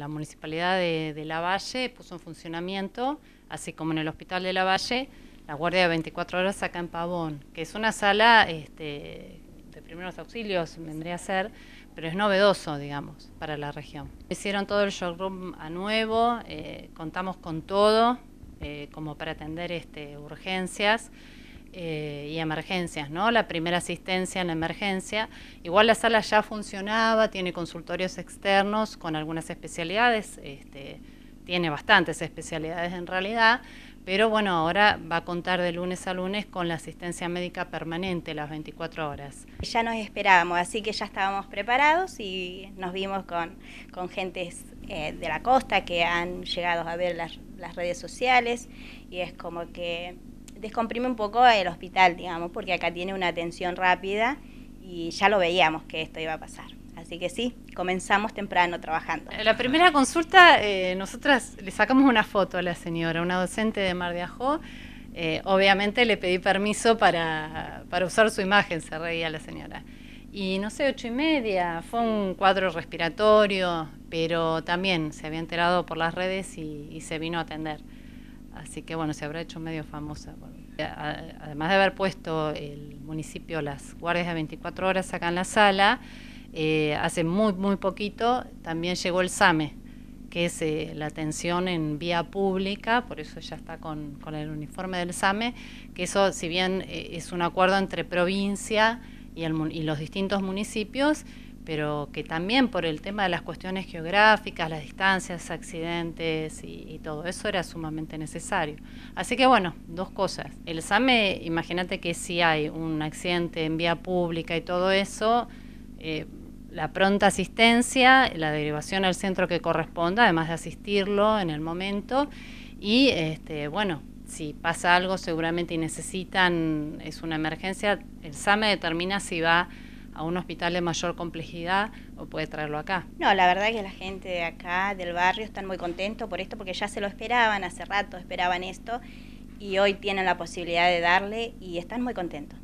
la municipalidad de, La Valle puso en funcionamiento, así como en el hospital de La Valle, la guardia de 24 horas acá en Pavón, que es una sala este, de primeros auxilios, vendría a ser, pero es novedoso, digamos, para la región. Hicieron todo el showroom a nuevo, eh, contamos con todo, eh, como para atender este, urgencias. Eh, y emergencias, ¿no? La primera asistencia en la emergencia. Igual la sala ya funcionaba, tiene consultorios externos con algunas especialidades, este, tiene bastantes especialidades en realidad, pero bueno, ahora va a contar de lunes a lunes con la asistencia médica permanente las 24 horas. Ya nos esperábamos, así que ya estábamos preparados y nos vimos con, con gentes eh, de la costa que han llegado a ver las, las redes sociales y es como que descomprime un poco el hospital, digamos, porque acá tiene una atención rápida y ya lo veíamos que esto iba a pasar. Así que sí, comenzamos temprano trabajando. Eh, la primera consulta, eh, nosotras le sacamos una foto a la señora, una docente de Mar de Ajó. Eh, obviamente le pedí permiso para, usar su imagen, se reía la señora y no sé, ocho y media, fue un cuadro respiratorio, pero también se había enterado por las redes y se vino a atender. Así que bueno, se habrá hecho medio famosa. Además de haber puesto el municipio las guardias de 24 horas acá en la sala, eh, hace muy, muy poquito también llegó el SAME, que es eh, la atención en vía pública, por eso ya está con, el uniforme del SAME, que eso, si bien eh, es un acuerdo entre provincia y los distintos municipios, pero que también por el tema de las cuestiones geográficas, las distancias, accidentes y, todo eso era sumamente necesario. Así que bueno, dos cosas. El SAME, imagínate que si hay un accidente en vía pública y todo eso, eh, la pronta asistencia, la derivación al centro que corresponda, además de asistirlo en el momento, y este, bueno, si pasa algo seguramente y necesitan, es una emergencia, el SAME determina si va a un hospital de mayor complejidad o puede traerlo acá. No, la verdad es que la gente de acá, del barrio, están muy contentos por esto porque ya se lo esperaban, hace rato esperaban esto y hoy tienen la posibilidad de darle y están muy contentos.